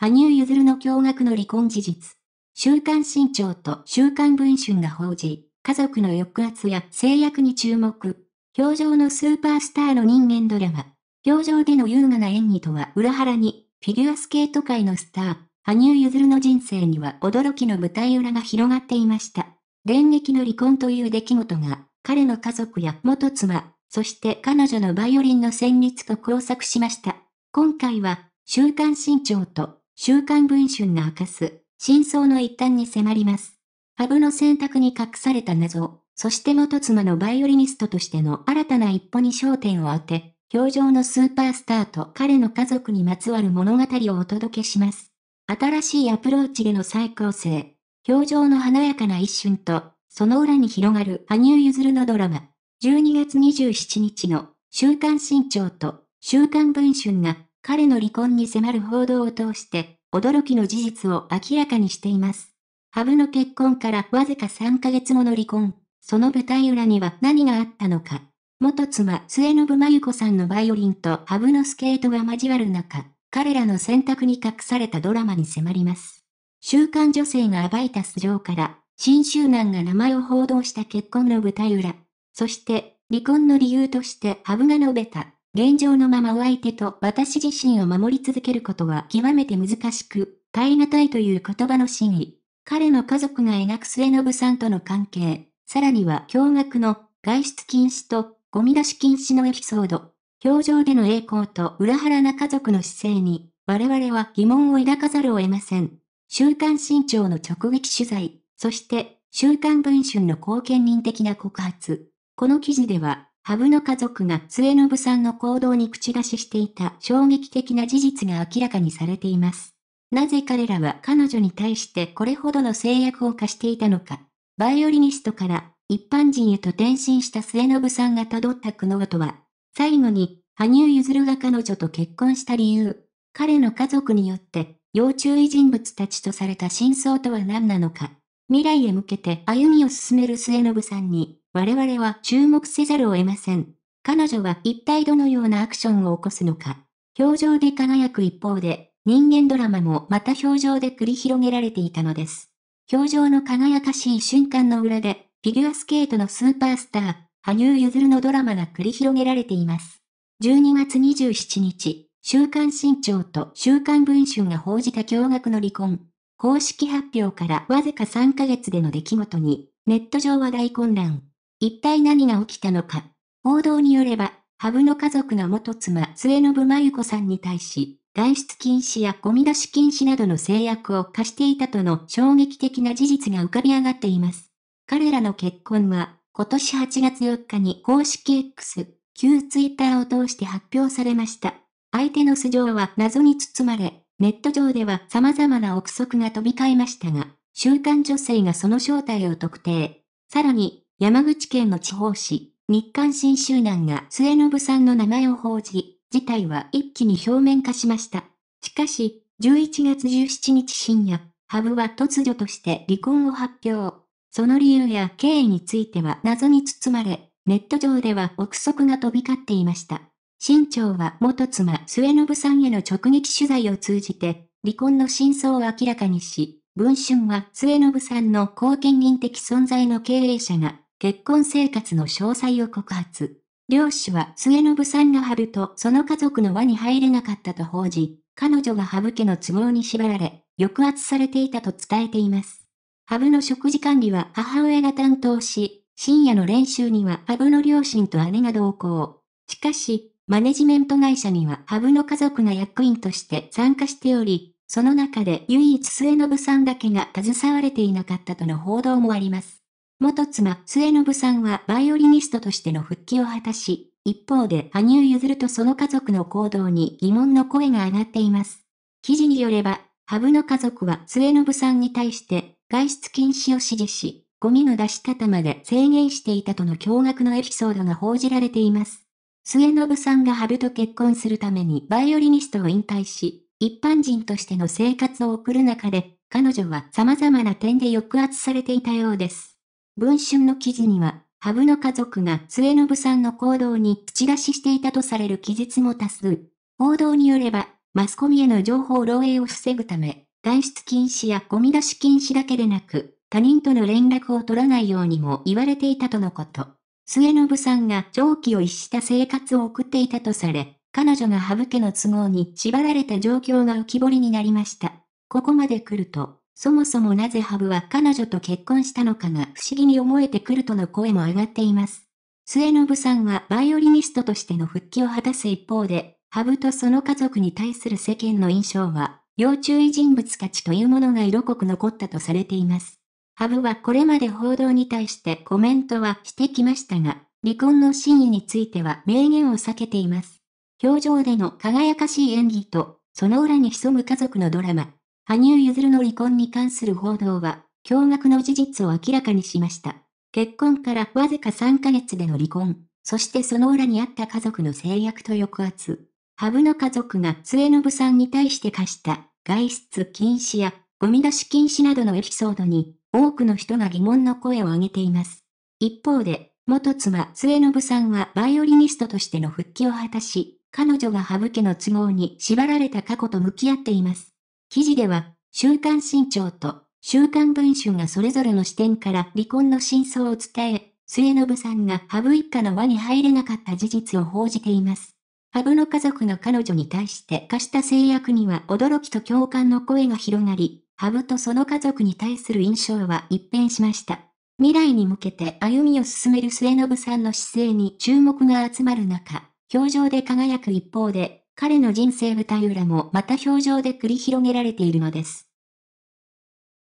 羽生結弦の驚愕の離婚事実。週刊新潮と週刊文春が報じ、家族の抑圧や制約に注目。表情のスーパースターの人間ドラマ。表情での優雅な演技とは裏腹に、フィギュアスケート界のスター、羽生結弦の人生には驚きの舞台裏が広がっていました。電撃の離婚という出来事が、彼の家族や元妻、そして彼女のバイオリンの旋律と交錯しました。今回は、週刊新潮と週刊文春が明かす、真相の一端に迫ります。ハブの選択に隠された謎、そして元妻のバイオリニストとしての新たな一歩に焦点を当て、表情のスーパースターと彼の家族にまつわる物語をお届けします。新しいアプローチでの再構成、表情の華やかな一瞬と、その裏に広がる羽生結弦のドラマ、12月27日の週刊新潮と週刊文春が彼の離婚に迫る報道を通して、驚きの事実を明らかにしています。ハブの結婚からわずか3ヶ月後の離婚、その舞台裏には何があったのか。元妻、末信真由子さんのバイオリンとハブのスケートが交わる中、彼らの選択に隠されたドラマに迫ります。週刊女性が暴いた素性から、新州団が名前を報道した結婚の舞台裏、そして、離婚の理由としてハブが述べた現状のままお相手と私自身を守り続けることは極めて難しく、耐え難いという言葉の真意。彼の家族が描く末信さんとの関係、さらには驚愕の外出禁止とゴミ出し禁止のエピソード、表情での栄光と裏腹な家族の姿勢に、我々は疑問を抱かざるを得ません。週刊新潮の直撃取材、そして、週刊文春の貢献人的な告発。この記事では、ハブの家族が末信さんの行動に口出ししていた衝撃的な事実が明らかにされています。なぜ彼らは彼女に対してこれほどの制約を課していたのか。バイオリニストから一般人へと転身した末信さんが辿った苦悩とは、最後に、羽生結弦が彼女と結婚した理由、彼の家族によって要注意人物たちとされた真相とは何なのか。未来へ向けて歩みを進める末延さんに、我々は注目せざるを得ません。彼女は一体どのようなアクションを起こすのか。表情で輝く一方で、人間ドラマもまた表情で繰り広げられていたのです。表情の輝かしい瞬間の裏で、フィギュアスケートのスーパースター、羽生結弦のドラマが繰り広げられています。12月27日、週刊新潮と週刊文春が報じた驚愕の離婚。公式発表からわずか3ヶ月での出来事に、ネット上は大混乱。一体何が起きたのか。報道によれば、ハブの家族の元妻、末延真由子さんに対し、外出禁止やゴミ出し禁止などの制約を課していたとの衝撃的な事実が浮かび上がっています。彼らの結婚は、今年8月4日に公式 X、旧 Twitter を通して発表されました。相手の素性は謎に包まれ、ネット上では様々な憶測が飛び交いましたが、週刊女性がその正体を特定。さらに、山口県の地方紙、日刊新集南が末延さんの名前を報じ、事態は一気に表面化しました。しかし、11月17日深夜、ハブは突如として離婚を発表。その理由や経緯については謎に包まれ、ネット上では憶測が飛び交っていました。新潮は元妻末信さんへの直撃取材を通じて、離婚の真相を明らかにし、文春は末信さんの後見人的存在の経営者が、結婚生活の詳細を告発。両氏は末信さんがハブとその家族の輪に入れなかったと報じ、彼女がハブ家の都合に縛られ、抑圧されていたと伝えています。ハブの食事管理は母親が担当し、深夜の練習にはハブの両親と姉が同行。しかし、マネジメント会社にはハブの家族が役員として参加しており、その中で唯一末信さんだけが携われていなかったとの報道もあります。元妻末信さんはバイオリニストとしての復帰を果たし、一方で羽生譲るとその家族の行動に疑問の声が上がっています。記事によれば、ハブの家族は末信さんに対して外出禁止を指示し、ゴミの出し方まで制限していたとの驚愕のエピソードが報じられています。末延さんがハブと結婚するためにバイオリニストを引退し、一般人としての生活を送る中で、彼女は様々な点で抑圧されていたようです。文春の記事には、ハブの家族が末延さんの行動に口出ししていたとされる記述も多数。報道によれば、マスコミへの情報漏洩を防ぐため、外出禁止やゴミ出し禁止だけでなく、他人との連絡を取らないようにも言われていたとのこと。末延さんが常軌を逸した生活を送っていたとされ、彼女が省けの都合に縛られた状況が浮き彫りになりました。ここまで来ると、そもそもなぜハブは彼女と結婚したのかが不思議に思えてくるとの声も上がっています。末延さんはバイオリニストとしての復帰を果たす一方で、ハブとその家族に対する世間の印象は、要注意人物たちというものが色濃く残ったとされています。ハブはこれまで報道に対してコメントはしてきましたが、離婚の真意については明言を避けています。表情での輝かしい演技と、その裏に潜む家族のドラマ、羽生結弦の離婚に関する報道は、驚愕の事実を明らかにしました。結婚からわずか3ヶ月での離婚、そしてその裏にあった家族の制約と抑圧。ハブの家族が末延さんに対して課した外出禁止やゴミ出し禁止などのエピソードに多くの人が疑問の声を上げています。一方で、元妻末信さんはバイオリニストとしての復帰を果たし、彼女がブ家の都合に縛られた過去と向き合っています。記事では、週刊新潮と週刊文春がそれぞれの視点から離婚の真相を伝え、末信さんがハブ一家の輪に入れなかった事実を報じています。ハブの家族の彼女に対して課した制約には驚きと共感の声が広がり、ハブとその家族に対する印象は一変しました。未来に向けて歩みを進める末延さんの姿勢に注目が集まる中、表情で輝く一方で、彼の人生舞台裏もまた表情で繰り広げられているのです。